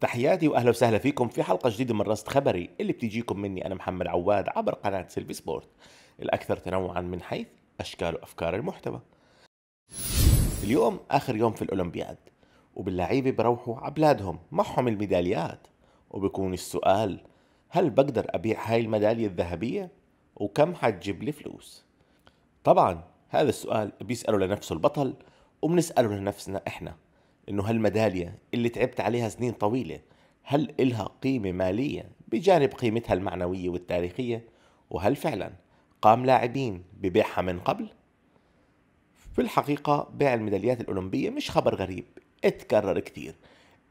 تحياتي واهلا وسهلا فيكم في حلقه جديده من رصد خبري اللي بتجيكم مني انا محمد عواد عبر قناه سيلفي سبورت الاكثر تنوعا من حيث اشكال وافكار المحتوى. اليوم اخر يوم في الاولمبياد وباللعيبه بروحوا على بلادهم معهم الميداليات وبكون السؤال هل بقدر ابيع هاي الميداليه الذهبيه وكم حتجيب لي فلوس؟ طبعا هذا السؤال بيساله لنفسه البطل وبنساله لنفسنا احنا انه هالميداليه اللي تعبت عليها سنين طويله هل إلها قيمة مالية بجانب قيمتها المعنوية والتاريخية؟ وهل فعلا قام لاعبين ببيعها من قبل؟ في الحقيقة بيع الميداليات الأولمبية مش خبر غريب اتكرر كتير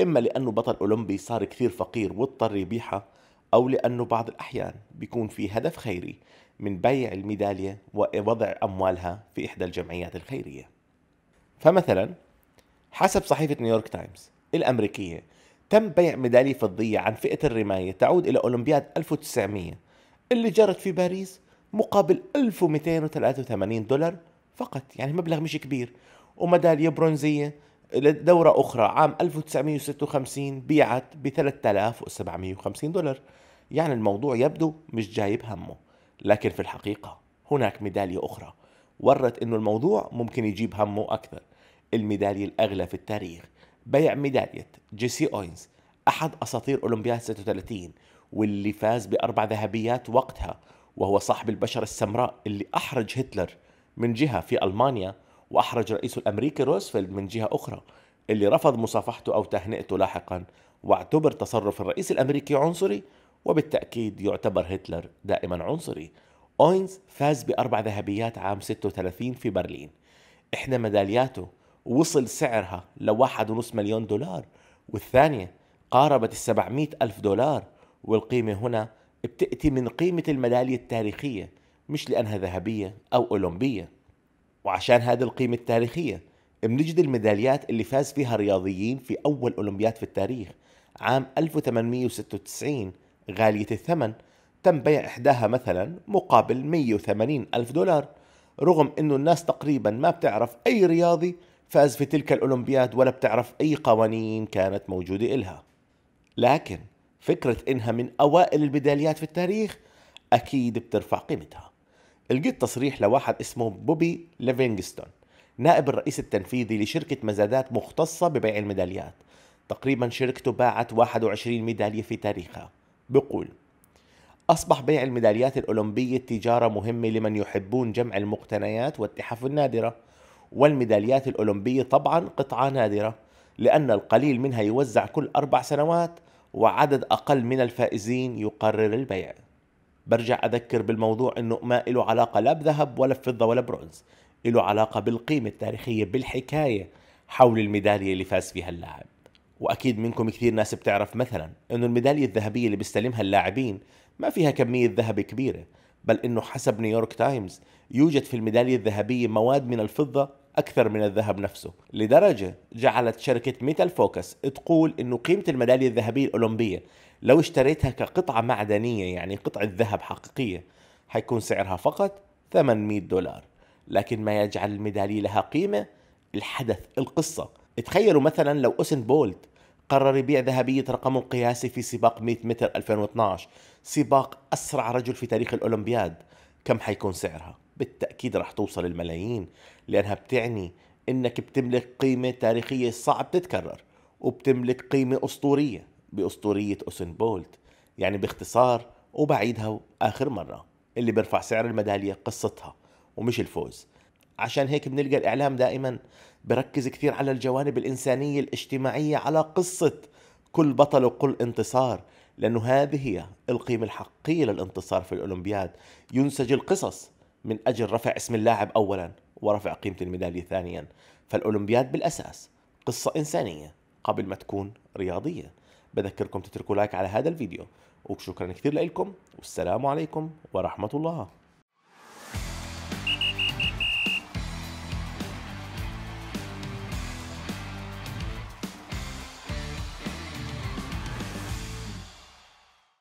إما لأنه بطل أولمبي صار كثير فقير واضطر يبيعها أو لأنه بعض الأحيان بيكون في هدف خيري من بيع الميدالية ووضع أموالها في إحدى الجمعيات الخيرية فمثلا حسب صحيفة نيويورك تايمز الأمريكية تم بيع ميدالية فضية عن فئة الرماية تعود إلى أولمبياد 1900 اللي جرت في باريس مقابل 1283 دولار فقط يعني مبلغ مش كبير وميدالية برونزية لدورة أخرى عام 1956 بيعت ب 3750 دولار يعني الموضوع يبدو مش جايب همه لكن في الحقيقة هناك ميدالية أخرى ورت أنه الموضوع ممكن يجيب همه أكثر الميدالية الأغلى في التاريخ بيع ميدالية جيسي أوينز أحد أساطير أولمبياد 36 واللي فاز بأربع ذهبيات وقتها وهو صاحب البشرة السمراء اللي أحرج هتلر من جهة في ألمانيا وأحرج رئيسه الأمريكي روزفلد من جهة أخرى اللي رفض مصافحته أو تهنئته لاحقا واعتبر تصرف الرئيس الأمريكي عنصري وبالتأكيد يعتبر هتلر دائما عنصري أوينز فاز بأربع ذهبيات عام 36 في برلين إحدى ميدالياته وصل سعرها لواحد ونص مليون دولار والثانية قاربت السبعمائة ألف دولار والقيمة هنا بتأتي من قيمة الميدالية التاريخية مش لأنها ذهبية أو أولمبية وعشان هذه القيمة التاريخية بنجد الميداليات اللي فاز فيها رياضيين في أول أولمبياد في التاريخ عام 1896 غالية الثمن تم بيع إحداها مثلا مقابل 180 ألف دولار رغم أنه الناس تقريبا ما بتعرف أي رياضي فاز في تلك الأولمبياد ولا بتعرف أي قوانين كانت موجودة إلها لكن فكرة إنها من أوائل البداليات في التاريخ أكيد بترفع قيمتها لقيت تصريح لواحد اسمه بوبي ليفينغستون نائب الرئيس التنفيذي لشركة مزادات مختصة ببيع الميداليات تقريبا شركته باعت 21 ميدالية في تاريخها بقول أصبح بيع الميداليات الأولمبية تجارة مهمة لمن يحبون جمع المقتنيات والتحف النادرة والميداليات الأولمبية طبعا قطعة نادرة لأن القليل منها يوزع كل أربع سنوات وعدد أقل من الفائزين يقرر البيع برجع أذكر بالموضوع أنه ما له علاقة لا بذهب ولا بفضة ولا برونز له علاقة بالقيمة التاريخية بالحكاية حول الميدالية اللي فاز فيها اللاعب واكيد منكم كثير ناس بتعرف مثلا انه الميداليه الذهبيه اللي بيستلمها اللاعبين ما فيها كميه ذهب كبيره بل انه حسب نيويورك تايمز يوجد في الميداليه الذهبيه مواد من الفضه أكثر من الذهب نفسه لدرجة جعلت شركة ميتال فوكس تقول أنه قيمة الميدالية الذهبية الأولمبية لو اشتريتها كقطعة معدنية يعني قطعة ذهب حقيقية حيكون سعرها فقط 800 دولار لكن ما يجعل الميدالية لها قيمة الحدث القصة تخيلوا مثلا لو اوسن بولت قرر يبيع ذهبية رقمه القياسي في سباق 100 متر 2012 سباق أسرع رجل في تاريخ الأولمبياد كم حيكون سعرها؟ بالتأكيد رح توصل الملايين لأنها بتعني إنك بتملك قيمة تاريخية صعب تتكرر وبتملك قيمة أسطورية بأسطورية أوسن بولت يعني باختصار وبعيدها آخر مرة اللي بيرفع سعر الميدالية قصتها ومش الفوز عشان هيك بنلقى الإعلام دائما بركز كثير على الجوانب الإنسانية الاجتماعية على قصة كل بطل وكل انتصار لأنه هذه هي القيمة الحقيقية للانتصار في الأولمبياد ينسج القصص من أجل رفع اسم اللاعب أولا ورفع قيمة الميدالية ثانيا فالأولمبياد بالأساس قصة إنسانية قبل ما تكون رياضية بذكركم تتركوا لايك على هذا الفيديو وشكرا كثير لكم والسلام عليكم ورحمة الله